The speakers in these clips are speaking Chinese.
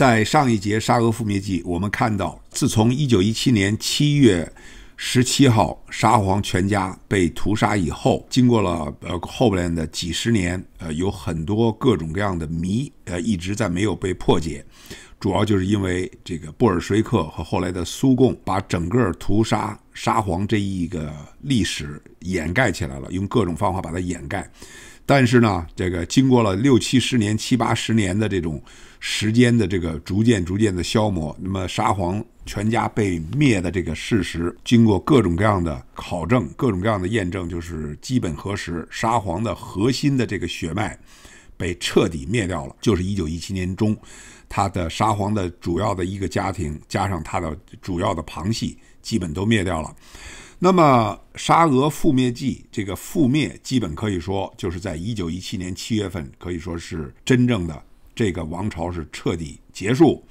在上一节沙俄覆灭记，我们看到，自从一九一七年七月十七号沙皇全家被屠杀以后，经过了呃后边的几十年，呃，有很多各种各样的谜，呃，一直在没有被破解。主要就是因为这个布尔什维克和后来的苏共把整个屠杀沙皇这一个历史掩盖起来了，用各种方法把它掩盖。但是呢，这个经过了六七十年、七八十年的这种。时间的这个逐渐、逐渐的消磨，那么沙皇全家被灭的这个事实，经过各种各样的考证、各种各样的验证，就是基本核实，沙皇的核心的这个血脉被彻底灭掉了。就是1917年中，他的沙皇的主要的一个家庭，加上他的主要的旁系，基本都灭掉了。那么沙俄覆灭记，这个覆灭基本可以说就是在1917年7月份，可以说是真正的。这个王朝是彻底结束。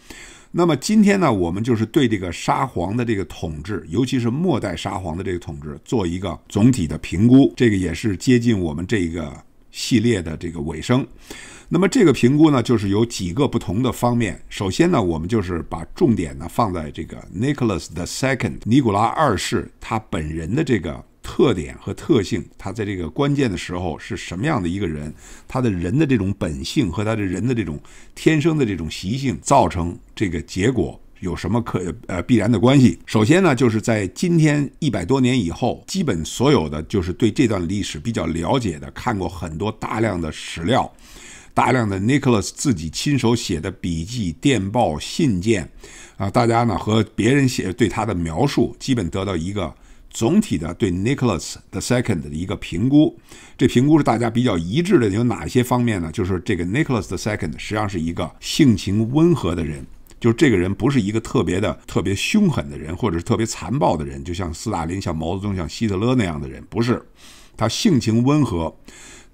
那么今天呢，我们就是对这个沙皇的这个统治，尤其是末代沙皇的这个统治，做一个总体的评估。这个也是接近我们这个系列的这个尾声。那么这个评估呢，就是有几个不同的方面。首先呢，我们就是把重点呢放在这个 Nicholas the Second 尼古拉二世他本人的这个。特点和特性，他在这个关键的时候是什么样的一个人？他的人的这种本性和他的人的这种天生的这种习性，造成这个结果有什么可呃必然的关系？首先呢，就是在今天一百多年以后，基本所有的就是对这段历史比较了解的，看过很多大量的史料，大量的 Nicholas 自己亲手写的笔记、电报、信件，啊，大家呢和别人写对他的描述，基本得到一个。总体的对 Nicholas the Second 的一个评估，这评估是大家比较一致的。有哪些方面呢？就是这个 Nicholas the Second 实际上是一个性情温和的人，就是这个人不是一个特别的特别凶狠的人，或者是特别残暴的人，就像斯大林、像毛泽东、像希特勒那样的人，不是。他性情温和。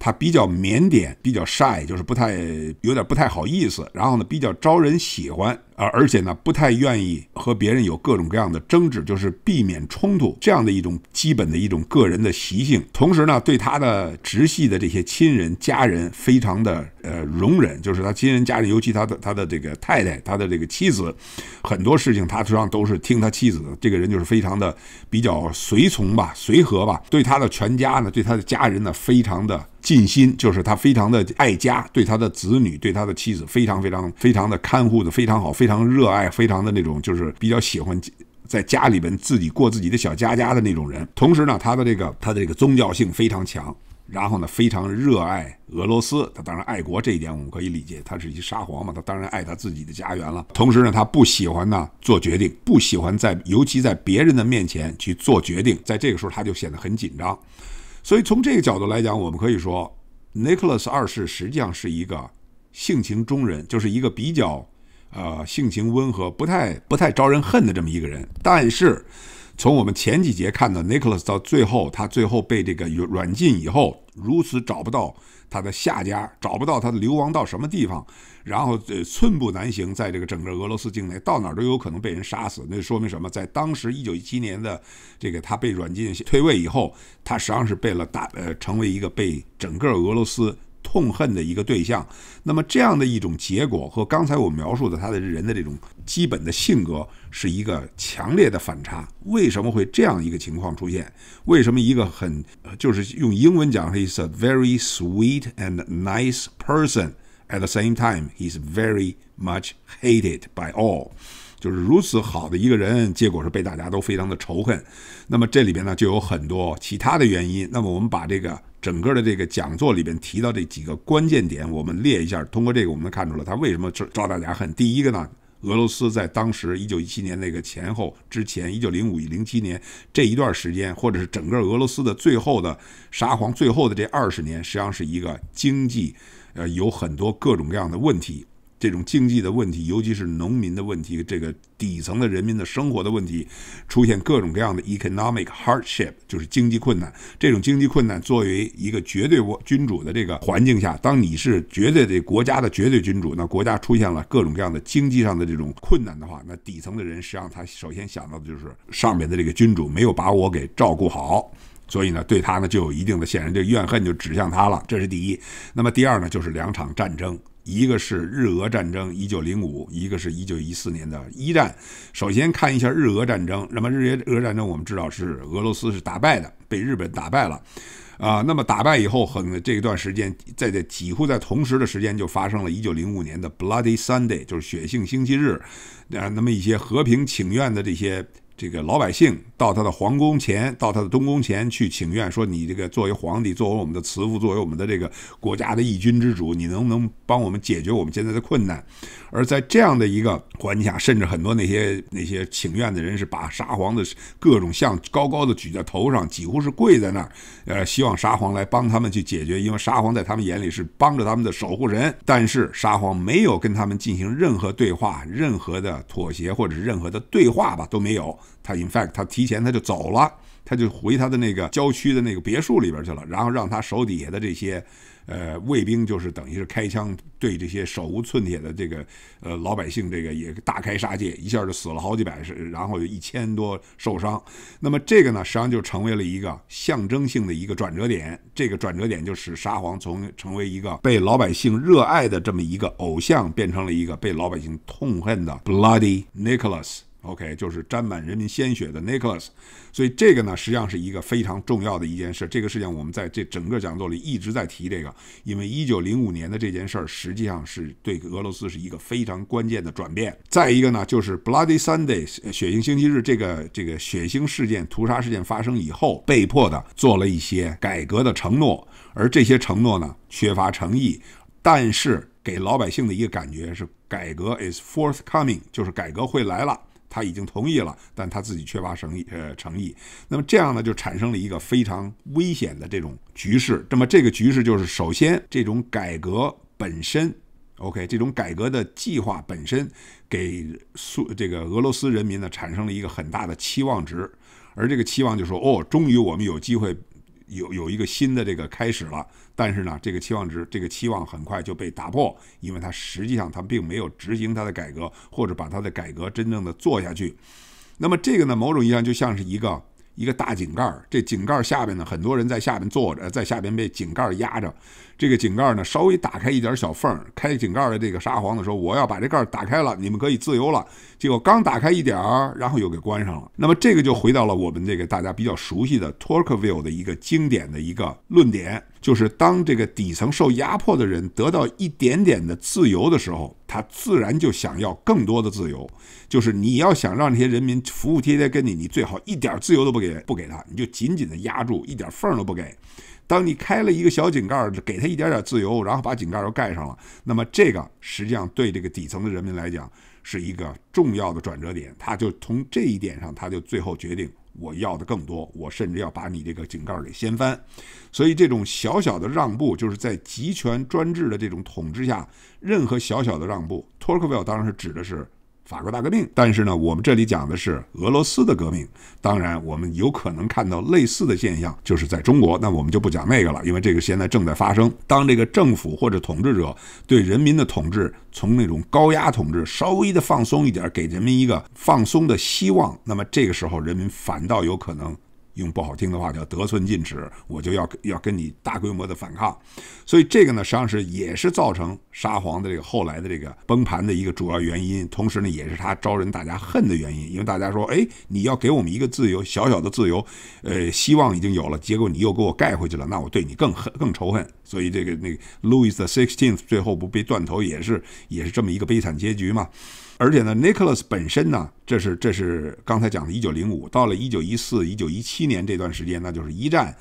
他比较腼腆，比较 shy，就是不太有点不太好意思。然后呢，比较招人喜欢啊，而且呢，不太愿意和别人有各种各样的争执，就是避免冲突这样的一种基本的一种个人的习性。同时呢，对他的直系的这些亲人、家人非常的呃容忍，就是他亲人家人，尤其他的他的这个太太，他的这个妻子，很多事情他实际上都是听他妻子的。这个人就是非常的比较随从吧，随和吧。对他的全家呢，对他的家人呢，非常的。尽心就是他非常的爱家，对他的子女、对他的妻子非常非常非常的看护的非常好，非常热爱，非常的那种就是比较喜欢在家里边自己过自己的小家家的那种人。同时呢，他的这个他的这个宗教性非常强，然后呢非常热爱俄罗斯，他当然爱国这一点我们可以理解，他是一沙皇嘛，他当然爱他自己的家园了。同时呢，他不喜欢呢做决定，不喜欢在尤其在别人的面前去做决定，在这个时候他就显得很紧张。所以从这个角度来讲，我们可以说，Nicholas 二世实际上是一个性情中人，就是一个比较，呃，性情温和、不太、不太招人恨的这么一个人。但是，从我们前几节看到 Nicholas 到最后，他最后被这个软软禁以后，如此找不到他的下家，找不到他的流亡到什么地方，然后呃寸步难行，在这个整个俄罗斯境内，到哪都有可能被人杀死。那说明什么？在当时一九一七年的这个他被软禁退位以后，他实际上是被了大呃成为一个被整个俄罗斯痛恨的一个对象。那么这样的一种结果和刚才我描述的他的人的这种基本的性格。是一个强烈的反差，为什么会这样一个情况出现？为什么一个很，就是用英文讲，he's a very sweet and nice person，at the same time he's very much hated by all，就是如此好的一个人，结果是被大家都非常的仇恨。那么这里边呢，就有很多其他的原因。那么我们把这个整个的这个讲座里边提到这几个关键点，我们列一下。通过这个，我们看出了他为什么招大家恨。第一个呢？俄罗斯在当时，一九一七年那个前后之前，一九零五零七年这一段时间，或者是整个俄罗斯的最后的沙皇最后的这二十年，实际上是一个经济，呃，有很多各种各样的问题。这种经济的问题，尤其是农民的问题，这个底层的人民的生活的问题，出现各种各样的 economic hardship，就是经济困难。这种经济困难，作为一个绝对君主的这个环境下，当你是绝对的国家的绝对君主，那国家出现了各种各样的经济上的这种困难的话，那底层的人实际上他首先想到的就是上面的这个君主没有把我给照顾好，所以呢，对他呢就有一定的显然就怨恨就指向他了，这是第一。那么第二呢，就是两场战争。一个是日俄战争，一九零五；一个是一九一四年的一战。首先看一下日俄战争。那么日俄日俄战争，我们知道是俄罗斯是打败的，被日本打败了。啊，那么打败以后，很这一段时间，在这几乎在同时的时间就发生了一九零五年的 Bloody Sunday，就是血性星期日。啊，那么一些和平请愿的这些。这个老百姓到他的皇宫前，到他的东宫前去请愿，说你这个作为皇帝，作为我们的慈父，作为我们的这个国家的一君之主，你能不能帮我们解决我们现在的困难？而在这样的一个环境下，甚至很多 那些那些请愿的人是把沙皇的各种像高高的举在头上，几乎是跪在那儿，呃，希望沙皇来帮他们去解决，因为沙皇在他们眼里是帮着他们的守护神。但是沙皇没有跟他们进行任何对话，任何的妥协或者是任何的对话吧都没有。他 in fact，他提前他就走了，他就回他的那个郊区的那个别墅里边去了，然后让他手底下的这些，呃，卫兵就是等于是开枪对这些手无寸铁的这个，呃，老百姓这个也大开杀戒，一下就死了好几百，是然后有一千多受伤。那么这个呢，实际上就成为了一个象征性的一个转折点。这个转折点就使沙皇从成为一个被老百姓热爱的这么一个偶像，变成了一个被老百姓痛恨的 bloody Nicholas。OK，就是沾满人民鲜血的 Nichols，所以这个呢，实际上是一个非常重要的一件事。这个事情我们在这整个讲座里一直在提这个，因为一九零五年的这件事儿，实际上是对俄罗斯是一个非常关键的转变。再一个呢，就是 Bloody Sunday，血腥星期日这个这个血腥事件、屠杀事件发生以后，被迫的做了一些改革的承诺，而这些承诺呢，缺乏诚意，但是给老百姓的一个感觉是改革 is forthcoming，就是改革会来了。他已经同意了，但他自己缺乏诚意，呃，诚意。那么这样呢，就产生了一个非常危险的这种局势。那么这个局势就是，首先这种改革本身，OK，这种改革的计划本身，给苏这个俄罗斯人民呢，产生了一个很大的期望值。而这个期望就说，哦，终于我们有机会。有有一个新的这个开始了，但是呢，这个期望值，这个期望很快就被打破，因为它实际上它并没有执行它的改革，或者把它的改革真正的做下去。那么这个呢，某种意义上就像是一个一个大井盖，这井盖下边呢，很多人在下边坐着，在下边被井盖压着。这个井盖呢，稍微打开一点小缝。开井盖的这个沙皇呢说：“我要把这盖儿打开了，你们可以自由了。”结果刚打开一点儿，然后又给关上了。那么这个就回到了我们这个大家比较熟悉的 t o r q u e v i l l e 的一个经典的一个论点，就是当这个底层受压迫的人得到一点点的自由的时候，他自然就想要更多的自由。就是你要想让这些人民服服帖帖跟你，你最好一点自由都不给，不给他，你就紧紧的压住，一点缝都不给。当你开了一个小井盖，给他一点点自由，然后把井盖又盖上了，那么这个实际上对这个底层的人民来讲是一个重要的转折点。他就从这一点上，他就最后决定，我要的更多，我甚至要把你这个井盖给掀翻。所以这种小小的让步，就是在集权专制的这种统治下，任何小小的让步。t o l s 当然是指的是。法国大革命，但是呢，我们这里讲的是俄罗斯的革命。当然，我们有可能看到类似的现象，就是在中国。那我们就不讲那个了，因为这个现在正在发生。当这个政府或者统治者对人民的统治从那种高压统治稍微的放松一点，给人民一个放松的希望，那么这个时候人民反倒有可能。用不好听的话叫得寸进尺，我就要要跟你大规模的反抗，所以这个呢，实际上是也是造成沙皇的这个后来的这个崩盘的一个主要原因，同时呢，也是他招人大家恨的原因，因为大家说，哎，你要给我们一个自由，小小的自由，呃，希望已经有了，结果你又给我盖回去了，那我对你更恨，更仇恨，所以这个那 Louis the Sixteenth 最后不被断头也是也是这么一个悲惨结局嘛。而且呢，n i c h o l a s 本身呢，这是这是刚才讲的，一九零五到了一九一四、一九一七年这段时间，那就是一战。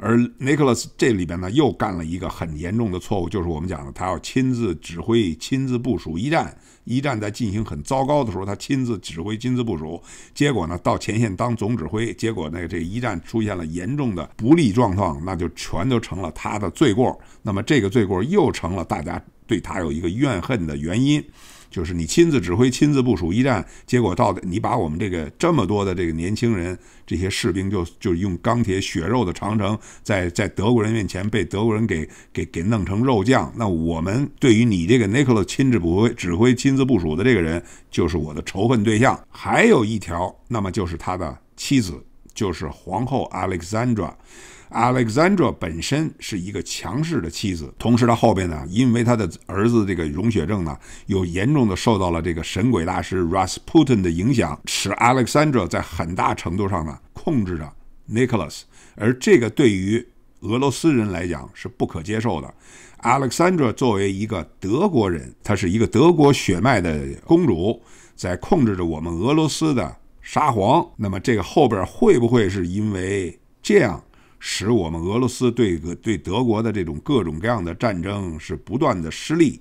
而 Nicholas 这里边呢，又干了一个很严重的错误，就是我们讲的，他要亲自指挥、亲自部署一战。一战在进行很糟糕的时候，他亲自指挥、亲自部署，结果呢，到前线当总指挥，结果那这一战出现了严重的不利状况，那就全都成了他的罪过。那么这个罪过又成了大家对他有一个怨恨的原因。就是你亲自指挥、亲自部署一战，结果到底你把我们这个这么多的这个年轻人、这些士兵，就就用钢铁血肉的长城，在在德国人面前被德国人给给给弄成肉酱。那我们对于你这个 Nikola 亲自指挥、指挥亲自部署的这个人，就是我的仇恨对象。还有一条，那么就是他的妻子，就是皇后 Alexandra。Alexandra 本身是一个强势的妻子，同时她后边呢，因为她的儿子这个溶血症呢，又严重的受到了这个神鬼大师 Rasputin 的影响，使 Alexandra 在很大程度上呢控制着 Nicholas，而这个对于俄罗斯人来讲是不可接受的。Alexandra 作为一个德国人，她是一个德国血脉的公主，在控制着我们俄罗斯的沙皇，那么这个后边会不会是因为这样？使我们俄罗斯对个对德国的这种各种各样的战争是不断的失利，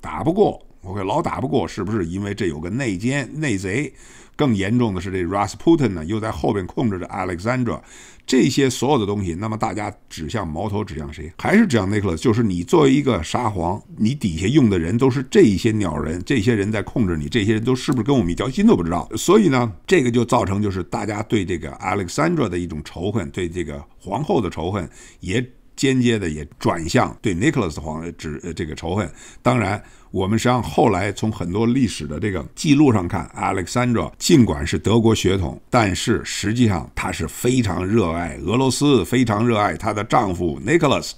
打不过。OK，老打不过，是不是因为这有个内奸、内贼？更严重的是，这 r a s Putin 呢又在后边控制着 Alexandra。这些所有的东西，那么大家指向矛头指向谁？还是指向 Nicholas？就是你作为一个沙皇，你底下用的人都是这些鸟人，这些人在控制你，这些人都是不是跟我们一条心都不知道。所以呢，这个就造成就是大家对这个 Alexandra 的一种仇恨，对这个皇后的仇恨，也间接的也转向对 Nicholas 皇指这个仇恨。当然。我们实际上后来从很多历史的这个记录上看，Alexandra 尽管是德国血统，但是实际上她是非常热爱俄罗斯，非常热爱她的丈夫 Nicholas，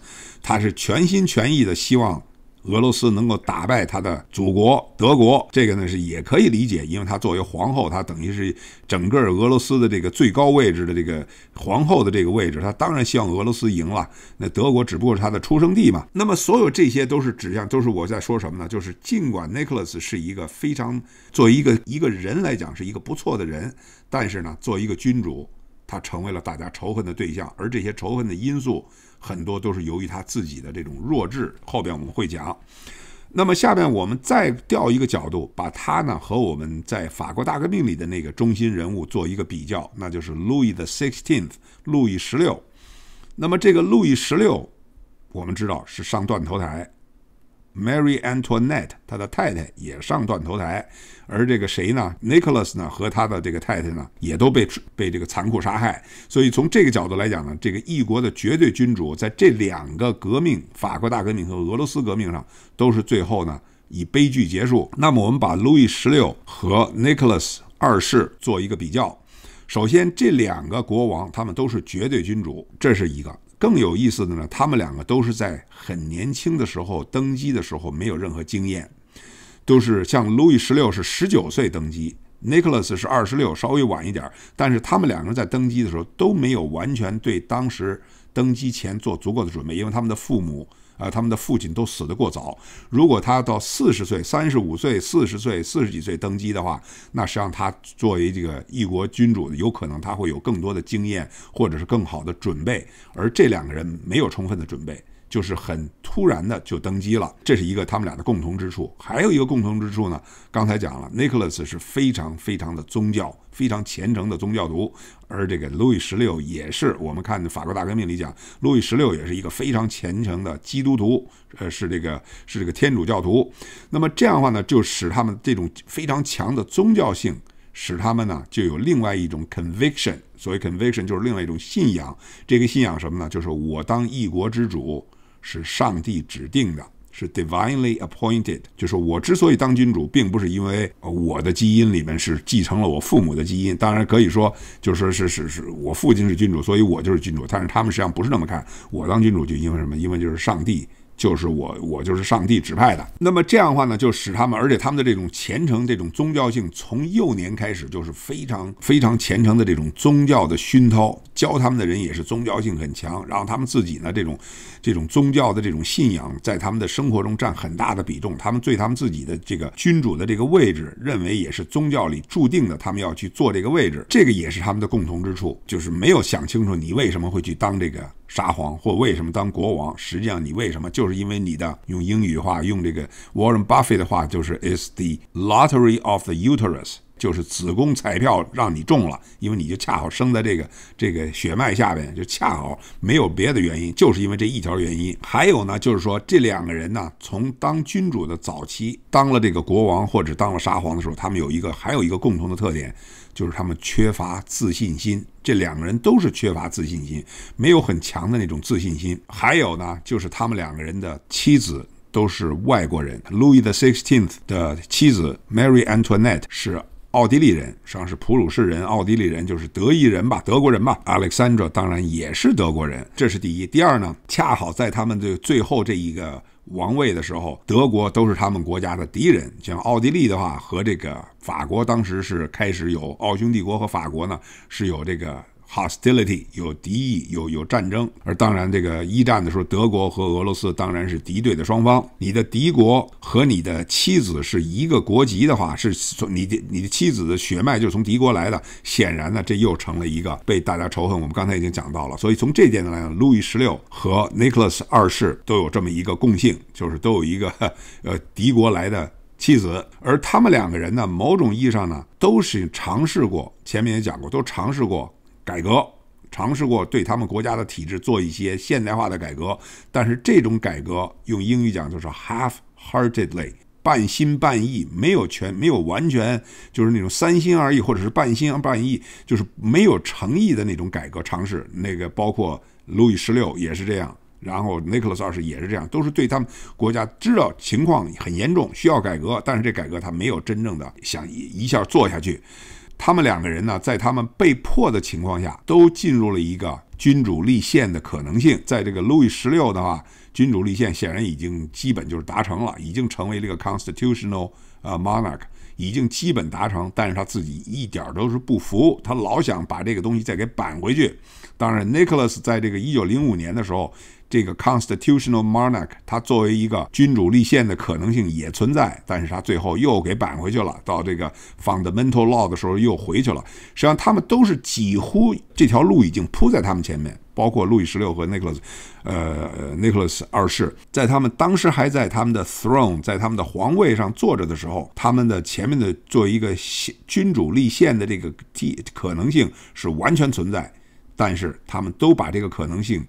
她是全心全意的希望。俄罗斯能够打败他的祖国德国，这个呢是也可以理解，因为他作为皇后，他等于是整个俄罗斯的这个最高位置的这个皇后的这个位置，他当然希望俄罗斯赢了。那德国只不过是他的出生地嘛。那么所有这些都是指向，都是我在说什么呢？就是尽管 Nicholas 是一个非常作为一个一个人来讲是一个不错的人，但是呢，作为一个君主。他成为了大家仇恨的对象，而这些仇恨的因素很多都是由于他自己的这种弱智。后边我们会讲。那么下面我们再调一个角度，把他呢和我们在法国大革命里的那个中心人物做一个比较，那就是路易的 sixteenth 路易十六。那么这个路易十六，我们知道是上断头台。Mary Antoinette，他的太太也上断头台，而这个谁呢？Nicholas 呢和他的这个太太呢，也都被被这个残酷杀害。所以从这个角度来讲呢，这个一国的绝对君主在这两个革命——法国大革命和俄罗斯革命上，都是最后呢以悲剧结束。那么我们把路易十六和 Nicholas 二世做一个比较。首先，这两个国王他们都是绝对君主，这是一个。更有意思的呢，他们两个都是在很年轻的时候登基的时候，没有任何经验，都是像路易十六是十九岁登基，n i c h o l a s 是二十六，稍微晚一点。但是他们两个人在登基的时候都没有完全对当时登基前做足够的准备，因为他们的父母。啊，他们的父亲都死得过早。如果他到四十岁、三十五岁、四十岁、四十几岁登基的话，那实际上他作为这个异国君主，有可能他会有更多的经验，或者是更好的准备。而这两个人没有充分的准备，就是很突然的就登基了。这是一个他们俩的共同之处。还有一个共同之处呢，刚才讲了，Nicholas 是非常非常的宗教、非常虔诚的宗教徒。而这个路易十六也是，我们看法国大革命里讲，路易十六也是一个非常虔诚的基督徒，呃，是这个是这个天主教徒。那么这样的话呢，就使他们这种非常强的宗教性，使他们呢就有另外一种 conviction，所谓 conviction 就是另外一种信仰。这个信仰什么呢？就是我当一国之主是上帝指定的。是 divinely appointed，就是我之所以当君主，并不是因为我的基因里面是继承了我父母的基因。当然可以说，就是是是是，我父亲是君主，所以我就是君主。但是他们实际上不是那么看，我当君主就因为什么？因为就是上帝。就是我，我就是上帝指派的。那么这样的话呢，就使他们，而且他们的这种虔诚、这种宗教性，从幼年开始就是非常非常虔诚的这种宗教的熏陶。教他们的人也是宗教性很强，然后他们自己呢，这种这种宗教的这种信仰，在他们的生活中占很大的比重。他们对他们自己的这个君主的这个位置，认为也是宗教里注定的，他们要去做这个位置。这个也是他们的共同之处，就是没有想清楚你为什么会去当这个。沙皇或为什么当国王？实际上，你为什么？就是因为你的用英语话，用这个 Warren Buffett 的话，就是 “is the lottery of the uterus”。就是子宫彩票让你中了，因为你就恰好生在这个这个血脉下边，就恰好没有别的原因，就是因为这一条原因。还有呢，就是说这两个人呢，从当君主的早期当了这个国王或者当了沙皇的时候，他们有一个还有一个共同的特点，就是他们缺乏自信心。这两个人都是缺乏自信心，没有很强的那种自信心。还有呢，就是他们两个人的妻子都是外国人。l the sixteenth 的妻子 Mary Antoinette 是。奥地利人实际上是普鲁士人，奥地利人就是德意人吧，德国人吧。Alexander 当然也是德国人，这是第一。第二呢，恰好在他们的最后这一个王位的时候，德国都是他们国家的敌人。像奥地利的话，和这个法国当时是开始有奥匈帝国和法国呢是有这个。hostility 有敌意，有有战争。而当然，这个一战的时候，德国和俄罗斯当然是敌对的双方。你的敌国和你的妻子是一个国籍的话，是从你的你的妻子的血脉就是从敌国来的。显然呢，这又成了一个被大家仇恨。我们刚才已经讲到了，所以从这点来讲，路易十六和 Nicholas 二世都有这么一个共性，就是都有一个呃敌国来的妻子。而他们两个人呢，某种意义上呢，都是尝试过，前面也讲过，都尝试过。改革尝试过对他们国家的体制做一些现代化的改革，但是这种改革用英语讲就是 half-hearted l y 半心半意，没有全，没有完全，就是那种三心二意或者是半心半意，就是没有诚意的那种改革尝试。那个包括路易十六也是这样，然后 n i c h o l a s 二世也是这样，都是对他们国家知道情况很严重，需要改革，但是这改革他没有真正的想一一下做下去。他们两个人呢，在他们被迫的情况下，都进入了一个君主立宪的可能性。在这个路易十六的话，君主立宪显然已经基本就是达成了，已经成为这个 constitutional 啊 monarch，已经基本达成。但是他自己一点儿都是不服，他老想把这个东西再给扳回去。当然，Nicholas 在这个一九零五年的时候。这个 constitutional monarch，它作为一个君主立宪的可能性也存在，但是他最后又给扳回去了。到这个 fundamental law 的时候又回去了。实际上，他们都是几乎这条路已经铺在他们前面，包括路易十六和 n i c h o l a s 呃 n i c h o l a s 二世，在他们当时还在他们的 throne，在他们的皇位上坐着的时候，他们的前面的做一个君主立宪的这个记可能性是完全存在，但是他们都把这个可能性。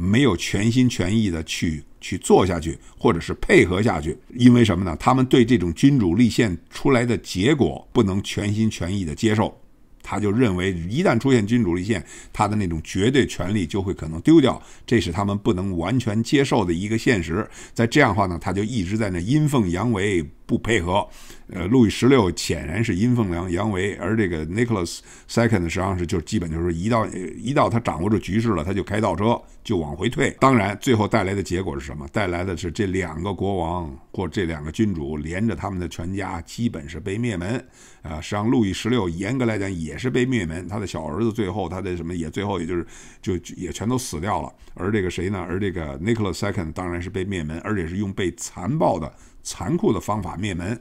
没有全心全意的去去做下去，或者是配合下去，因为什么呢？他们对这种君主立宪出来的结果不能全心全意的接受，他就认为一旦出现君主立宪，他的那种绝对权力就会可能丢掉，这是他们不能完全接受的一个现实。在这样的话呢，他就一直在那阴奉阳违。不配合，呃，路易十六显然是阴奉阳阳违，而这个 Nicholas Second 实际上是就基本就是一到一到他掌握住局势了，他就开倒车，就往回退。当然，最后带来的结果是什么？带来的是这两个国王或这两个君主连着他们的全家基本是被灭门啊。实际上，路易十六严格来讲也是被灭门，他的小儿子最后他的什么也最后也就是就也全都死掉了。而这个谁呢？而这个 Nicholas Second 当然是被灭门，而且是用被残暴的。残酷的方法灭门，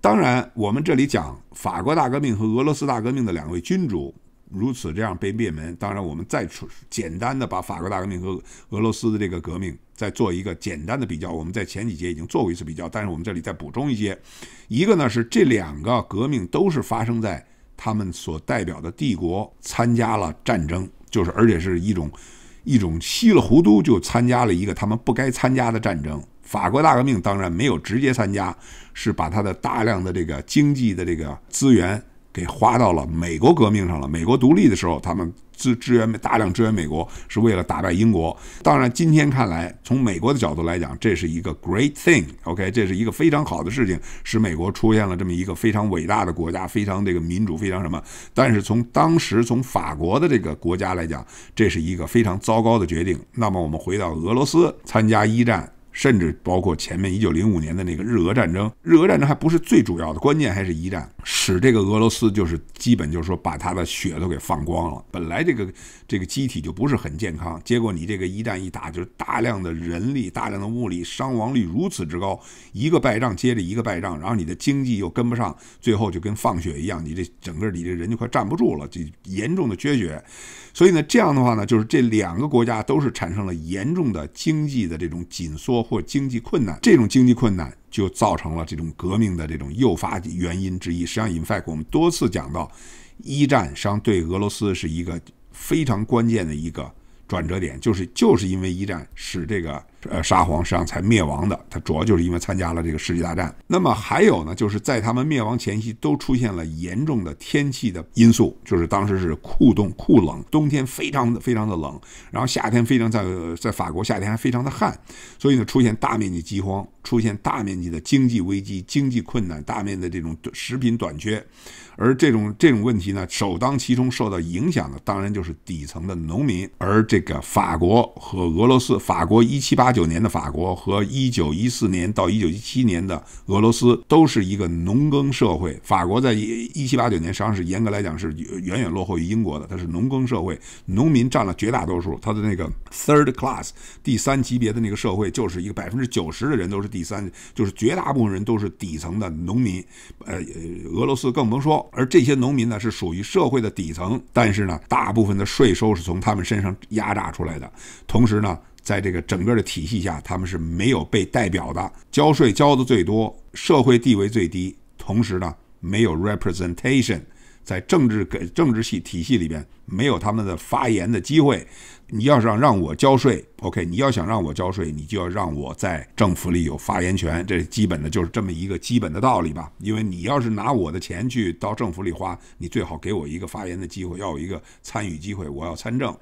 当然，我们这里讲法国大革命和俄罗斯大革命的两位君主如此这样被灭门。当然，我们再出简单的把法国大革命和俄罗斯的这个革命再做一个简单的比较。我们在前几节已经做过一次比较，但是我们这里再补充一些。一个呢是这两个革命都是发生在他们所代表的帝国参加了战争，就是而且是一种一种稀里糊涂就参加了一个他们不该参加的战争。法国大革命当然没有直接参加，是把他的大量的这个经济的这个资源给花到了美国革命上了。美国独立的时候，他们支支援大量支援美国，是为了打败英国。当然，今天看来，从美国的角度来讲，这是一个 great thing，OK，这是一个非常好的事情，使美国出现了这么一个非常伟大的国家，非常这个民主，非常什么。但是从当时从法国的这个国家来讲，这是一个非常糟糕的决定。那么我们回到俄罗斯参加一战。甚至包括前面一九零五年的那个日俄战争，日俄战争还不是最主要的，关键还是一战，使这个俄罗斯就是基本就是说把他的血都给放光了。本来这个这个机体就不是很健康，结果你这个一战一打，就是大量的人力、大量的物力，伤亡率如此之高，一个败仗接着一个败仗，然后你的经济又跟不上，最后就跟放血一样，你这整个你这人就快站不住了，就严重的缺血。所以呢，这样的话呢，就是这两个国家都是产生了严重的经济的这种紧缩或经济困难，这种经济困难就造成了这种革命的这种诱发原因之一。实际上，in fact，我们多次讲到，一战实际上对俄罗斯是一个非常关键的一个转折点，就是就是因为一战使这个。呃，沙皇实际上才灭亡的，他主要就是因为参加了这个世纪大战。那么还有呢，就是在他们灭亡前夕，都出现了严重的天气的因素，就是当时是酷冻酷冷，冬天非常的非常的冷，然后夏天非常在在法国夏天还非常的旱，所以呢出现大面积饥荒，出现大面积的经济危机、经济困难、大面积的这种食品短缺，而这种这种问题呢，首当其冲受到影响的当然就是底层的农民。而这个法国和俄罗斯，法国一七八。八九年的法国和一九一四年到一九一七年的俄罗斯都是一个农耕社会。法国在一一七八九年，实际上是严格来讲是远远落后于英国的。它是农耕社会，农民占了绝大多数。它的那个 third class 第三级别的那个社会，就是一个百分之九十的人都是第三，就是绝大部分人都是底层的农民。呃，俄罗斯更甭说，而这些农民呢是属于社会的底层，但是呢，大部分的税收是从他们身上压榨出来的，同时呢。在这个整个的体系下，他们是没有被代表的，交税交的最多，社会地位最低，同时呢，没有 representation，在政治政政治系体系里边没有他们的发言的机会。你要是让我交税，OK，你要想让我交税，你就要让我在政府里有发言权，这基本的就是这么一个基本的道理吧。因为你要是拿我的钱去到政府里花，你最好给我一个发言的机会，要有一个参与机会，我要参政。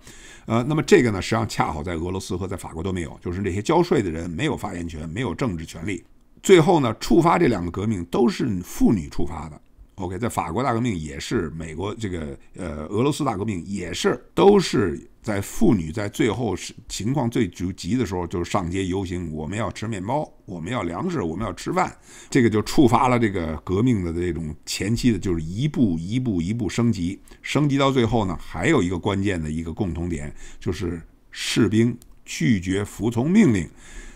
呃，那么这个呢，实际上恰好在俄罗斯和在法国都没有，就是那些交税的人没有发言权，没有政治权利。最后呢，触发这两个革命都是妇女触发的。OK，在法国大革命也是，美国这个呃，俄罗斯大革命也是，都是在妇女在最后是情况最急的时候，就是上街游行，我们要吃面包，我们要粮食，我们要吃饭，这个就触发了这个革命的这种前期的，就是一步一步一步升级，升级到最后呢，还有一个关键的一个共同点，就是士兵拒绝服从命令，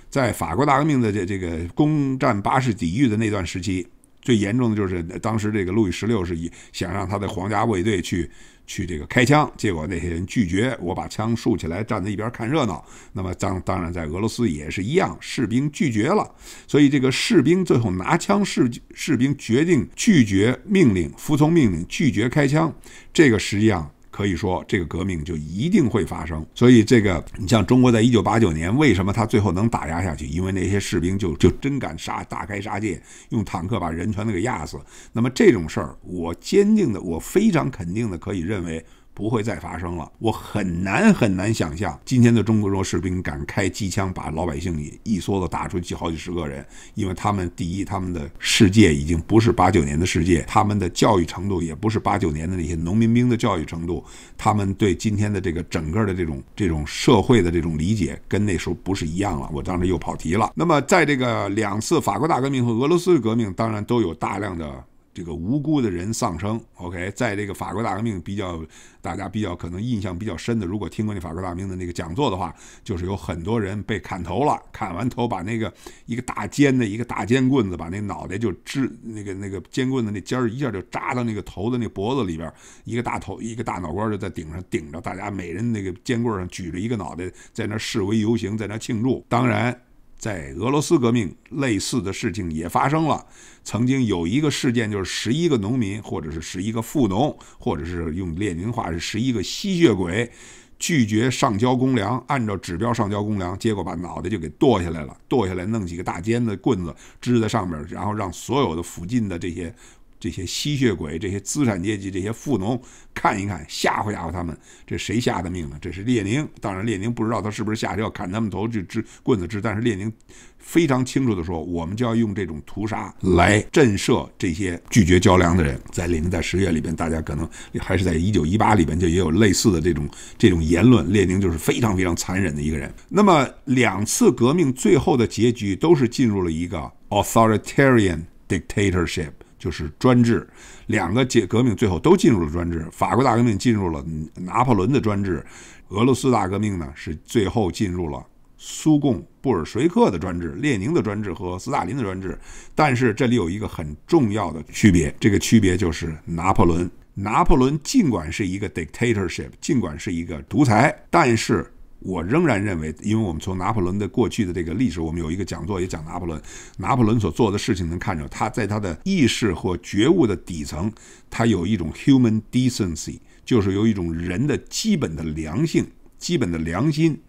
在法国大革命的这这个攻占巴士底狱的那段时期。最严重的就是当时这个路易十六是以想让他的皇家卫队去去这个开枪，结果那些人拒绝，我把枪竖起来站在一边看热闹。那么当当然在俄罗斯也是一样，士兵拒绝了，所以这个士兵最后拿枪，士士兵决定拒绝命令，服从命令，拒绝开枪。这个实际上。可以说，这个革命就一定会发生。所以，这个你像中国，在一九八九年，为什么他最后能打压下去？因为那些士兵就就真敢杀，大开杀戒，用坦克把人全都给压死。那么，这种事儿，我坚定的，我非常肯定的，可以认为。不会再发生了，我很难很难想象今天的中国弱士兵敢开机枪把老百姓一一梭子打出去好几十个人，因为他们第一，他们的世界已经不是八九年的世界，他们的教育程度也不是八九年的那些农民兵的教育程度，他们对今天的这个整个的这种这种社会的这种理解跟那时候不是一样了。我当时又跑题了。那么在这个两次法国大革命和俄罗斯革命，当然都有大量的。这个无辜的人丧生，OK，在这个法国大革命比较，大家比较可能印象比较深的，如果听过那法国大革命的那个讲座的话，就是有很多人被砍头了，砍完头，把那个一个大尖的一个大尖棍子，把那脑袋就支那个那个尖棍子那尖儿一下就扎到那个头的那脖子里边，一个大头一个大脑瓜就在顶上顶着，大家每人那个尖棍上举着一个脑袋，在那示威游行，在那庆祝，当然。在俄罗斯革命，类似的事情也发生了。曾经有一个事件，就是十一个农民，或者是十一个富农，或者是用列宁话是十一个吸血鬼，拒绝上交公粮，按照指标上交公粮，结果把脑袋就给剁下来了，剁下来弄几个大尖的棍子支在上面，然后让所有的附近的这些。这些吸血鬼，这些资产阶级，这些富农，看一看，吓唬吓唬他们。这谁下的命呢？这是列宁。当然，列宁不知道他是不是下要砍他们头去支棍子支，但是列宁非常清楚的说，我们就要用这种屠杀来震慑这些拒绝交粮的人。在列宁在十月里边，大家可能还是在一九一八里边就也有类似的这种这种言论。列宁就是非常非常残忍的一个人。那么两次革命最后的结局都是进入了一个 authoritarian dictatorship。就是专制，两个革革命最后都进入了专制。法国大革命进入了拿破仑的专制，俄罗斯大革命呢是最后进入了苏共布尔什维克的专制，列宁的专制和斯大林的专制。但是这里有一个很重要的区别，这个区别就是拿破仑。拿破仑尽管是一个 dictatorship，尽管是一个独裁，但是。我仍然认为，因为我们从拿破仑的过去的这个历史，我们有一个讲座也讲拿破仑，拿破仑所做的事情能看出他在他的意识或觉悟的底层，他有一种 human decency，就是有一种人的基本的良性、基本的良心。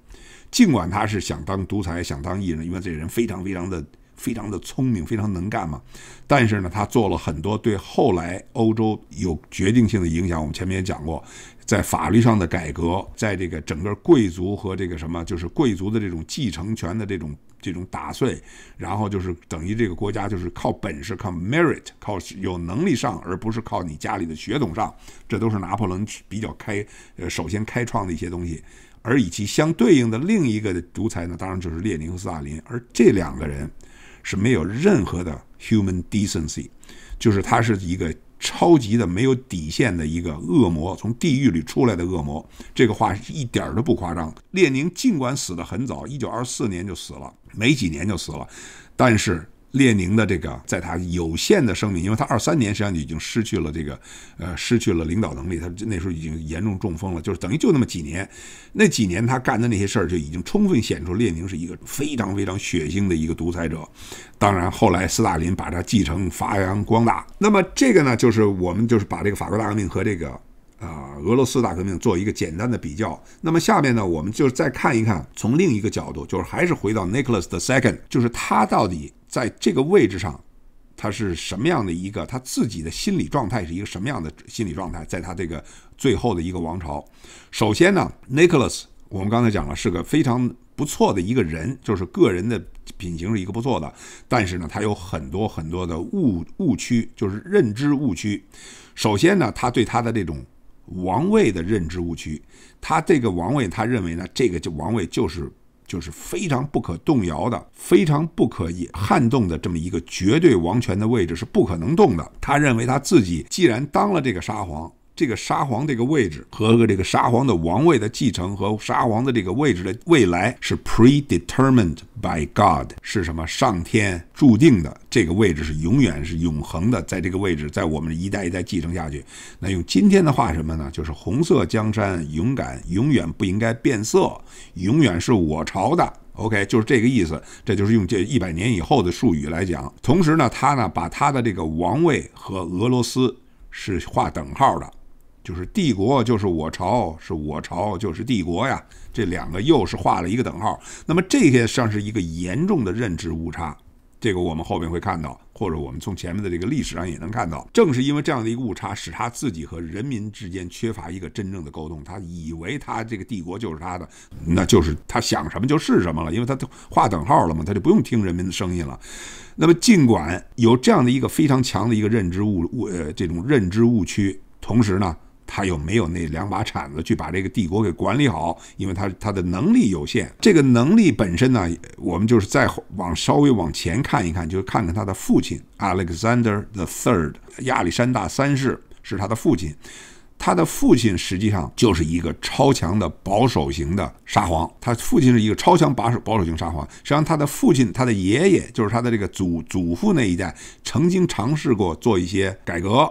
尽管他是想当独裁、想当艺人，因为这人非常非常的非常的聪明、非常能干嘛，但是呢，他做了很多对后来欧洲有决定性的影响。我们前面也讲过。在法律上的改革，在这个整个贵族和这个什么，就是贵族的这种继承权的这种这种打碎，然后就是等于这个国家就是靠本事、靠 merit、靠有能力上，而不是靠你家里的血统上。这都是拿破仑比较开，呃，首先开创的一些东西。而与其相对应的另一个独裁呢，当然就是列宁和斯大林。而这两个人是没有任何的 human decency，就是他是一个。超级的没有底线的一个恶魔，从地狱里出来的恶魔，这个话一点都不夸张。列宁尽管死得很早，一九二四年就死了，没几年就死了，但是。列宁的这个，在他有限的生命，因为他二三年实际上就已经失去了这个，呃，失去了领导能力。他那时候已经严重中风了，就是等于就那么几年，那几年他干的那些事儿就已经充分显出列宁是一个非常非常血腥的一个独裁者。当然后来斯大林把他继承发扬光大。那么这个呢，就是我们就是把这个法国大革命和这个，啊，俄罗斯大革命做一个简单的比较。那么下面呢，我们就再看一看，从另一个角度，就是还是回到 Nicholas the Second，就是他到底。在这个位置上，他是什么样的一个？他自己的心理状态是一个什么样的心理状态？在他这个最后的一个王朝，首先呢，Nicholas，我们刚才讲了，是个非常不错的一个人，就是个人的品行是一个不错的。但是呢，他有很多很多的误误区，就是认知误区。首先呢，他对他的这种王位的认知误区，他这个王位，他认为呢，这个就王位就是。就是非常不可动摇的，非常不可以撼动的这么一个绝对王权的位置是不可能动的。他认为他自己既然当了这个沙皇。这个沙皇这个位置和这个沙皇的王位的继承和沙皇的这个位置的未来是 predetermined by God，是什么？上天注定的这个位置是永远是永恒的，在这个位置在我们一代一代继承下去。那用今天的话什么呢？就是红色江山，勇敢永远不应该变色，永远是我朝的。OK，就是这个意思。这就是用这一百年以后的术语来讲。同时呢，他呢把他的这个王位和俄罗斯是划等号的。就是帝国就是我朝，是我朝就是帝国呀，这两个又是画了一个等号。那么这些上是一个严重的认知误差，这个我们后面会看到，或者我们从前面的这个历史上也能看到。正是因为这样的一个误差，使他自己和人民之间缺乏一个真正的沟通。他以为他这个帝国就是他的，那就是他想什么就是什么了，因为他画等号了嘛，他就不用听人民的声音了。那么尽管有这样的一个非常强的一个认知误误呃这种认知误区，同时呢。他又没有那两把铲子去把这个帝国给管理好，因为他他的能力有限。这个能力本身呢，我们就是再往稍微往前看一看，就是看看他的父亲 Alexander the Third 亚历山大三世是他的父亲。他的父亲实际上就是一个超强的保守型的沙皇。他父亲是一个超强保守保守型沙皇。实际上，他的父亲，他的爷爷，就是他的这个祖祖父那一代，曾经尝试过做一些改革。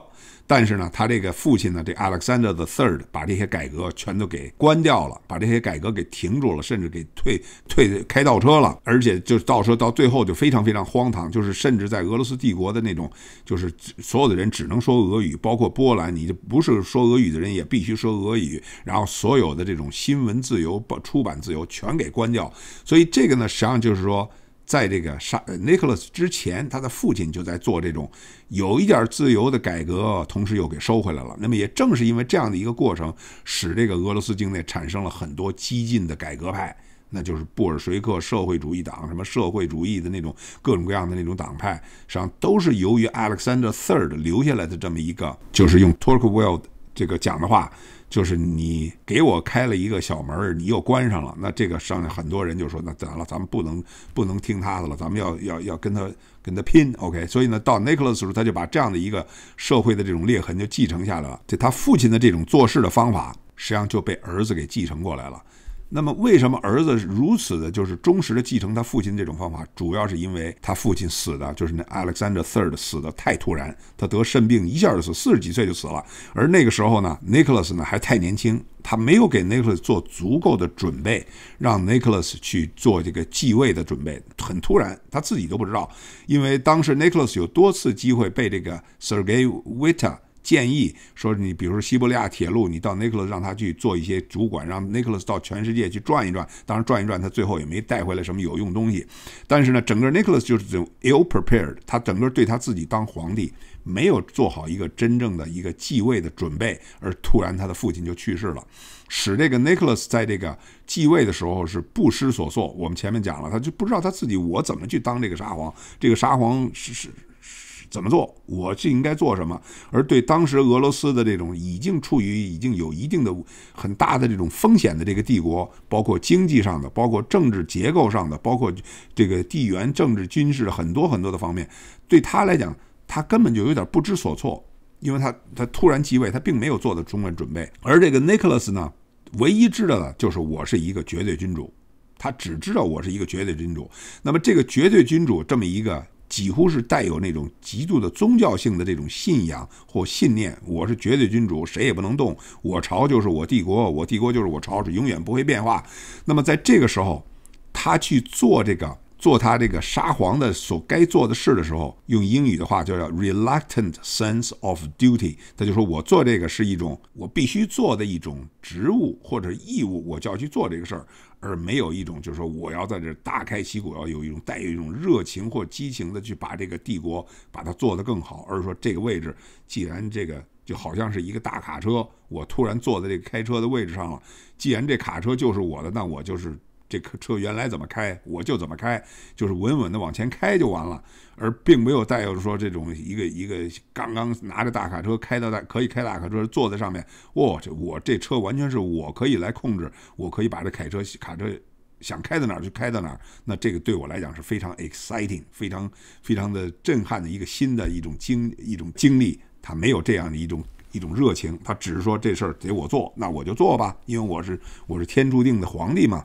但是呢，他这个父亲呢，这 Alexander the Third 把这些改革全都给关掉了，把这些改革给停住了，甚至给退退开倒车了，而且就倒车到最后就非常非常荒唐，就是甚至在俄罗斯帝国的那种，就是所有的人只能说俄语，包括波兰，你就不是说俄语的人也必须说俄语，然后所有的这种新闻自由、出版自由全给关掉，所以这个呢，实际上就是说。在这个杀 Nicholas 之前，他的父亲就在做这种有一点自由的改革，同时又给收回来了。那么也正是因为这样的一个过程，使这个俄罗斯境内产生了很多激进的改革派，那就是布尔什维克社会主义党，什么社会主义的那种各种各样的那种党派，实际上都是由于 Alexander III 留下来的这么一个，就是用 t o r q u e w e l l 这个讲的话。就是你给我开了一个小门儿，你又关上了，那这个上面很多人就说，那咋了？咱们不能不能听他的了，咱们要要要跟他跟他拼，OK？所以呢，到 Nicholas 的时候，他就把这样的一个社会的这种裂痕就继承下来了，就他父亲的这种做事的方法，实际上就被儿子给继承过来了。那么，为什么儿子如此的，就是忠实的继承他父亲这种方法，主要是因为他父亲死的，就是那 Alexander Third 死的太突然，他得肾病，一下就死，四十几岁就死了。而那个时候呢，Nicholas 呢还太年轻，他没有给 Nicholas 做足够的准备，让 Nicholas 去做这个继位的准备，很突然，他自己都不知道。因为当时 Nicholas 有多次机会被这个 Sergey w i t t r 建议说，你比如说西伯利亚铁路，你到 Nicholas 让他去做一些主管，让 Nicholas 到全世界去转一转。当然，转一转他最后也没带回来什么有用东西。但是呢，整个 Nicholas 就是 ill-prepared，他整个对他自己当皇帝没有做好一个真正的一个继位的准备。而突然他的父亲就去世了，使这个 Nicholas 在这个继位的时候是不知所措。我们前面讲了，他就不知道他自己我怎么去当这个沙皇，这个沙皇是是。怎么做？我就应该做什么。而对当时俄罗斯的这种已经处于已经有一定的很大的这种风险的这个帝国，包括经济上的，包括政治结构上的，包括这个地缘政治、军事很多很多的方面，对他来讲，他根本就有点不知所措，因为他他突然继位，他并没有做的充分准备。而这个 Nicholas 呢，唯一知道的就是我是一个绝对君主，他只知道我是一个绝对君主。那么这个绝对君主这么一个。几乎是带有那种极度的宗教性的这种信仰或信念，我是绝对君主，谁也不能动，我朝就是我帝国，我帝国就是我朝，是永远不会变化。那么在这个时候，他去做这个。做他这个沙皇的所该做的事的时候，用英语的话就叫 reluctant sense of duty。他就说我做这个是一种我必须做的一种职务或者义务，我就要去做这个事儿，而没有一种就是说我要在这大开旗鼓，要有一种带有一种热情或激情的去把这个帝国把它做得更好，而是说这个位置既然这个就好像是一个大卡车，我突然坐在这个开车的位置上了，既然这卡车就是我的，那我就是。这车原来怎么开，我就怎么开，就是稳稳的往前开就完了，而并没有带有说这种一个一个刚刚拿着大卡车开到大可以开大卡车坐在上面，哇，这我这车完全是我可以来控制，我可以把这卡车卡车想开到哪儿就开到哪儿，那这个对我来讲是非常 exciting，非常非常的震撼的一个新的一种经一种经历，他没有这样的一种一种热情，他只是说这事儿得我做，那我就做吧，因为我是我是天注定的皇帝嘛。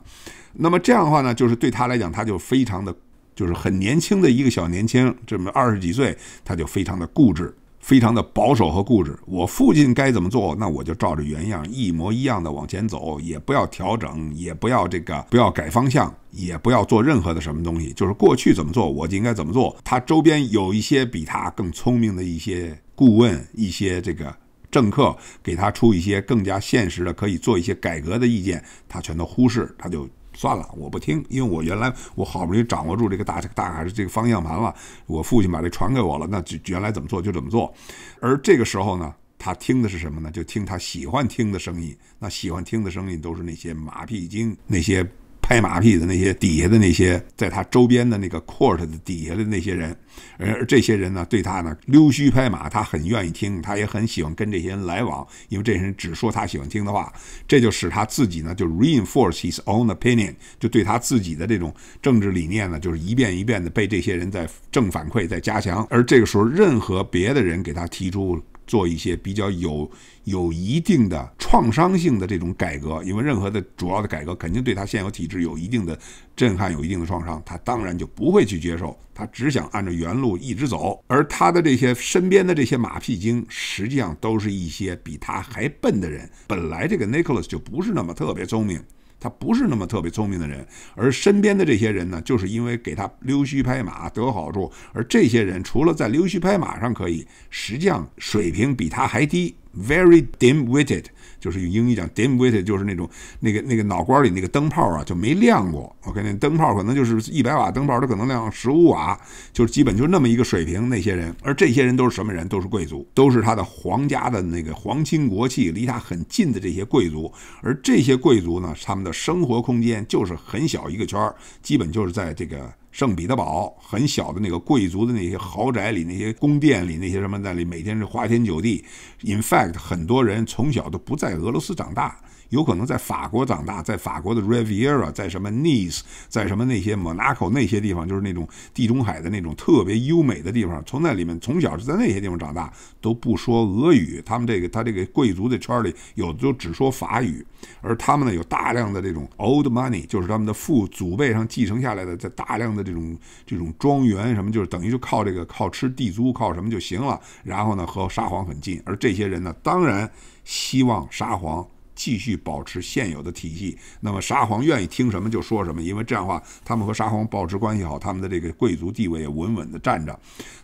那么这样的话呢，就是对他来讲，他就非常的，就是很年轻的一个小年轻，这么二十几岁，他就非常的固执，非常的保守和固执。我父亲该怎么做，那我就照着原样一模一样的往前走，也不要调整，也不要这个，不要改方向，也不要做任何的什么东西。就是过去怎么做，我就应该怎么做。他周边有一些比他更聪明的一些顾问、一些这个政客，给他出一些更加现实的、可以做一些改革的意见，他全都忽视，他就。算了，我不听，因为我原来我好不容易掌握住这个大大是这个方向盘了。我父亲把这传给我了，那原来怎么做就怎么做。而这个时候呢，他听的是什么呢？就听他喜欢听的声音。那喜欢听的声音都是那些马屁精，那些。拍马屁的那些底下的那些在他周边的那个 court 的底下的那些人，而这些人呢，对他呢溜须拍马，他很愿意听，他也很喜欢跟这些人来往，因为这些人只说他喜欢听的话，这就使他自己呢就 reinforce his own opinion，就对他自己的这种政治理念呢，就是一遍一遍的被这些人在正反馈在加强，而这个时候任何别的人给他提出。做一些比较有有一定的创伤性的这种改革，因为任何的主要的改革肯定对他现有体制有一定的震撼，有一定的创伤，他当然就不会去接受，他只想按照原路一直走。而他的这些身边的这些马屁精，实际上都是一些比他还笨的人。本来这个 Nicholas 就不是那么特别聪明。他不是那么特别聪明的人，而身边的这些人呢，就是因为给他溜须拍马得好处，而这些人除了在溜须拍马上可以，实际上水平比他还低。Very dim-witted，就是用英语讲，dim-witted 就是那种那个那个脑瓜里那个灯泡啊就没亮过。OK，那灯泡可能就是一百瓦灯泡，它可能亮十五瓦，就是基本就是那么一个水平。那些人，而这些人都是什么人？都是贵族，都是他的皇家的那个皇亲国戚，离他很近的这些贵族。而这些贵族呢，他们的生活空间就是很小一个圈儿，基本就是在这个。圣彼得堡很小的那个贵族的那些豪宅里，那些宫殿里，那些什么那里，每天是花天酒地。In fact，很多人从小都不在俄罗斯长大。有可能在法国长大，在法国的 Riviera，在什么 Nice，在什么那些 Monaco 那些地方，就是那种地中海的那种特别优美的地方。从那里面从小是在那些地方长大，都不说俄语。他们这个他这个贵族的圈里，有的就只说法语。而他们呢，有大量的这种 old money，就是他们的父祖辈上继承下来的，在大量的这种这种庄园什么，就是等于就靠这个靠吃地租靠什么就行了。然后呢，和沙皇很近。而这些人呢，当然希望沙皇。继续保持现有的体系，那么沙皇愿意听什么就说什么，因为这样的话，他们和沙皇保持关系好，他们的这个贵族地位也稳稳的站着。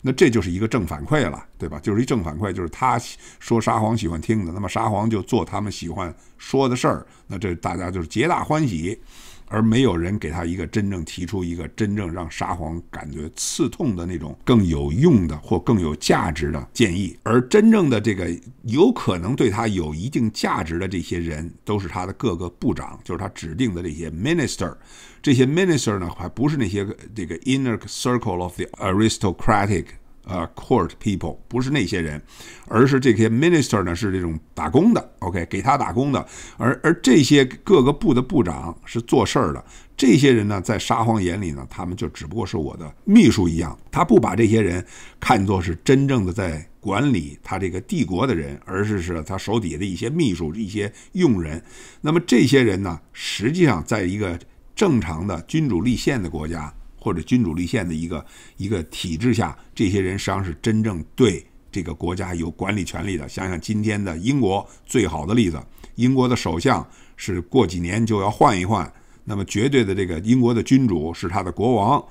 那这就是一个正反馈了，对吧？就是一正反馈，就是他说沙皇喜欢听的，那么沙皇就做他们喜欢说的事儿，那这大家就是皆大欢喜。而没有人给他一个真正提出一个真正让沙皇感觉刺痛的那种更有用的或更有价值的建议，而真正的这个有可能对他有一定价值的这些人，都是他的各个部长，就是他指定的这些 minister，这些 minister 呢，还不是那些这个 inner circle of the aristocratic。呃，court people 不是那些人，而是这些 minister 呢，是这种打工的，OK，给他打工的。而而这些各个部的部长是做事儿的。这些人呢，在沙皇眼里呢，他们就只不过是我的秘书一样，他不把这些人看作是真正的在管理他这个帝国的人，而是是他手底下的一些秘书、一些佣人。那么这些人呢，实际上在一个正常的君主立宪的国家。或者君主立宪的一个一个体制下，这些人实际上是真正对这个国家有管理权力的。想想今天的英国，最好的例子，英国的首相是过几年就要换一换。那么，绝对的这个英国的君主是他的国王，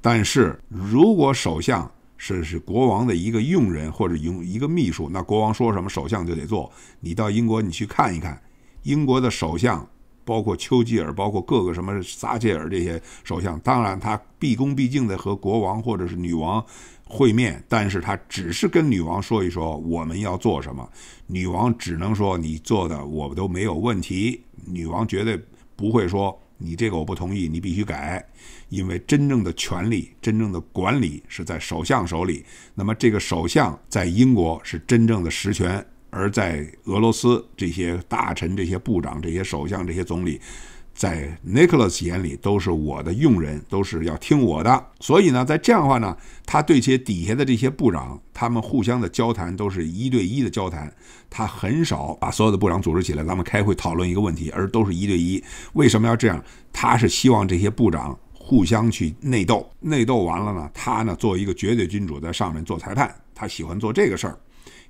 但是如果首相是是国王的一个用人或者用一个秘书，那国王说什么，首相就得做。你到英国，你去看一看，英国的首相。包括丘吉尔，包括各个什么撒切尔这些首相，当然他毕恭毕敬地和国王或者是女王会面，但是他只是跟女王说一说我们要做什么，女王只能说你做的我们都没有问题，女王绝对不会说你这个我不同意，你必须改，因为真正的权力，真正的管理是在首相手里，那么这个首相在英国是真正的实权。而在俄罗斯，这些大臣、这些部长、这些首相、这些总理，在 Nicholas 眼里都是我的佣人，都是要听我的。所以呢，在这样的话呢，他对这些底下的这些部长，他们互相的交谈都是一对一的交谈，他很少把所有的部长组织起来，咱们开会讨论一个问题，而都是一对一。为什么要这样？他是希望这些部长互相去内斗，内斗完了呢，他呢作为一个绝对君主在上面做裁判，他喜欢做这个事儿。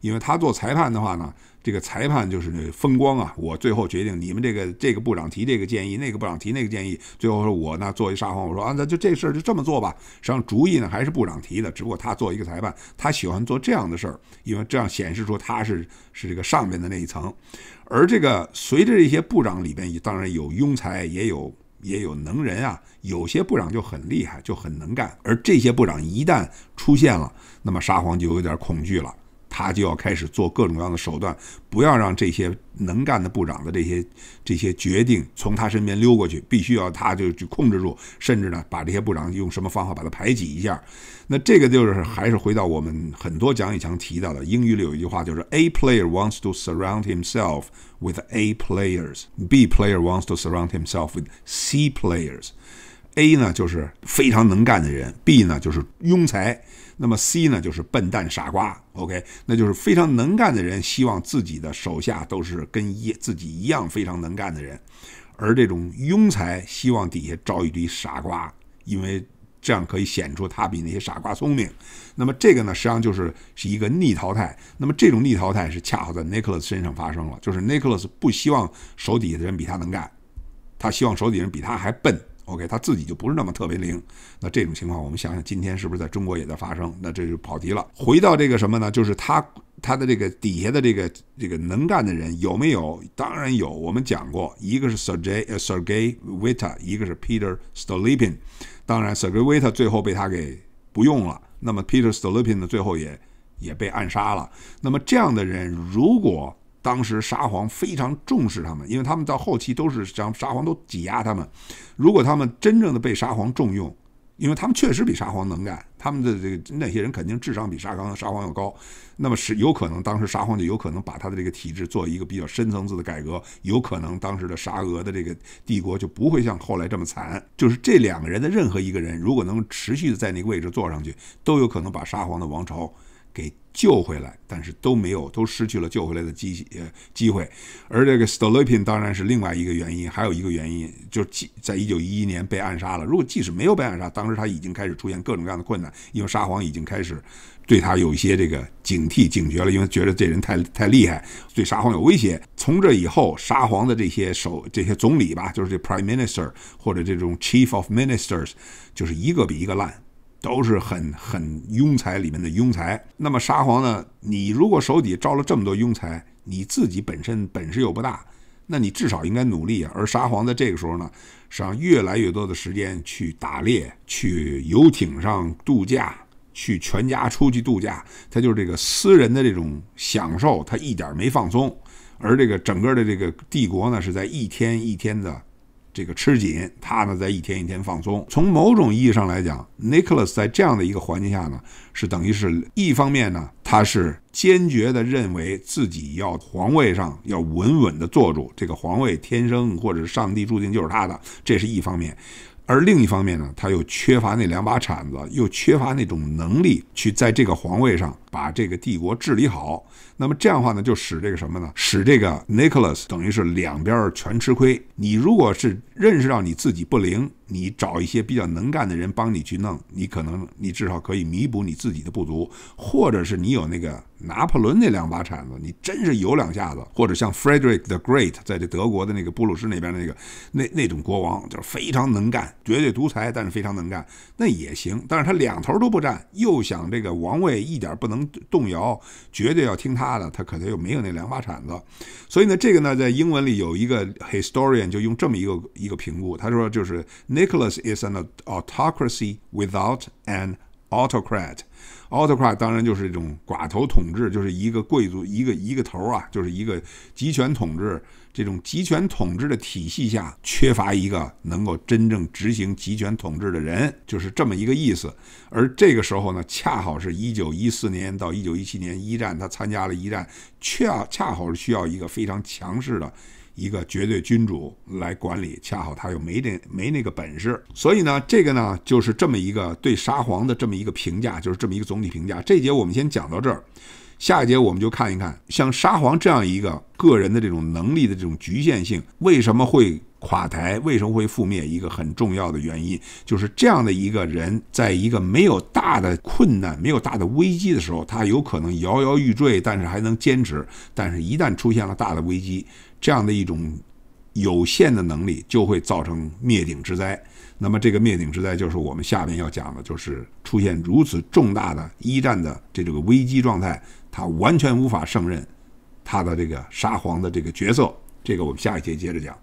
因为他做裁判的话呢，这个裁判就是风光啊！我最后决定，你们这个这个部长提这个建议，那个部长提那个建议，最后说我呢做一沙皇，我说啊那就这事儿就这么做吧。实际上主意呢还是部长提的，只不过他做一个裁判，他喜欢做这样的事儿，因为这样显示出他是是这个上面的那一层。而这个随着这些部长里边，当然有庸才，也有也有能人啊。有些部长就很厉害，就很能干。而这些部长一旦出现了，那么沙皇就有点恐惧了。他就要开始做各种各样的手段，不要让这些能干的部长的这些这些决定从他身边溜过去，必须要他就去控制住，甚至呢把这些部长用什么方法把他排挤一下。那这个就是还是回到我们很多蒋乙强提到的英语里有一句话，就是 A player wants to surround himself with A players，B player wants to surround himself with C players。A 呢就是非常能干的人，B 呢就是庸才。那么 C 呢，就是笨蛋傻瓜，OK，那就是非常能干的人，希望自己的手下都是跟一自己一样非常能干的人，而这种庸才希望底下招一堆傻瓜，因为这样可以显出他比那些傻瓜聪明。那么这个呢，实际上就是是一个逆淘汰。那么这种逆淘汰是恰好在 n i c h o l a s 身上发生了，就是 n i c h o l a s 不希望手底下的人比他能干，他希望手底下人比他还笨。OK，他自己就不是那么特别灵。那这种情况，我们想想今天是不是在中国也在发生？那这就跑题了。回到这个什么呢？就是他他的这个底下的这个这个能干的人有没有？当然有。我们讲过，一个是 Sergey Sergey Veta，一个是 Peter Stolypin。当然，Sergey Veta 最后被他给不用了。那么 Peter Stolypin 呢，最后也也被暗杀了。那么这样的人，如果当时沙皇非常重视他们，因为他们到后期都是将沙皇都挤压他们。如果他们真正的被沙皇重用，因为他们确实比沙皇能干，他们的这个那些人肯定智商比沙皇沙皇要高，那么是有可能当时沙皇就有可能把他的这个体制做一个比较深层次的改革，有可能当时的沙俄的这个帝国就不会像后来这么惨。就是这两个人的任何一个人，如果能持续的在那个位置坐上去，都有可能把沙皇的王朝给。救回来，但是都没有，都失去了救回来的机呃机会。而这个 Stolypin 当然是另外一个原因，还有一个原因就是在1911年被暗杀了。如果即使没有被暗杀，当时他已经开始出现各种各样的困难，因为沙皇已经开始对他有一些这个警惕警觉了，因为觉得这人太太厉害，对沙皇有威胁。从这以后，沙皇的这些首这些总理吧，就是这 Prime Minister 或者这种 Chief of Ministers，就是一个比一个烂。都是很很庸才里面的庸才。那么沙皇呢？你如果手底招了这么多庸才，你自己本身本事又不大，那你至少应该努力啊。而沙皇在这个时候呢，实际上越来越多的时间去打猎，去游艇上度假，去全家出去度假。他就是这个私人的这种享受，他一点没放松。而这个整个的这个帝国呢，是在一天一天的。这个吃紧，他呢在一天一天放松。从某种意义上来讲，Nicholas 在这样的一个环境下呢，是等于是，一方面呢，他是坚决的认为自己要皇位上要稳稳的坐住这个皇位，天生或者上帝注定就是他的，这是一方面；而另一方面呢，他又缺乏那两把铲子，又缺乏那种能力去在这个皇位上把这个帝国治理好。那么这样的话呢，就使这个什么呢？使这个 Nicholas 等于是两边全吃亏。你如果是认识到你自己不灵，你找一些比较能干的人帮你去弄，你可能你至少可以弥补你自己的不足，或者是你有那个拿破仑那两把铲子，你真是有两下子，或者像 Frederick the Great 在这德国的那个布鲁士那边那个那那种国王，就是非常能干，绝对独裁，但是非常能干，那也行。但是他两头都不占，又想这个王位一点不能动摇，绝对要听他。他可能又没有那两把铲子，所以呢，这个呢，在英文里有一个 historian 就用这么一个一个评估，他说就是 Nicholas is an autocracy without an。autocrat，autocrat 当然就是一种寡头统治，就是一个贵族一个一个头啊，就是一个集权统治。这种集权统治的体系下，缺乏一个能够真正执行集权统治的人，就是这么一个意思。而这个时候呢，恰好是一九一四年到一九一七年一战，他参加了一战，恰恰好是需要一个非常强势的。一个绝对君主来管理，恰好他又没那没那个本事，所以呢，这个呢就是这么一个对沙皇的这么一个评价，就是这么一个总体评价。这节我们先讲到这儿，下一节我们就看一看，像沙皇这样一个个人的这种能力的这种局限性，为什么会垮台，为什么会覆灭？一个很重要的原因就是这样的一个人，在一个没有大的困难、没有大的危机的时候，他有可能摇摇欲坠，但是还能坚持；但是一旦出现了大的危机，这样的一种有限的能力，就会造成灭顶之灾。那么，这个灭顶之灾就是我们下面要讲的，就是出现如此重大的一战的这种危机状态，他完全无法胜任他的这个沙皇的这个角色。这个我们下一节接着讲。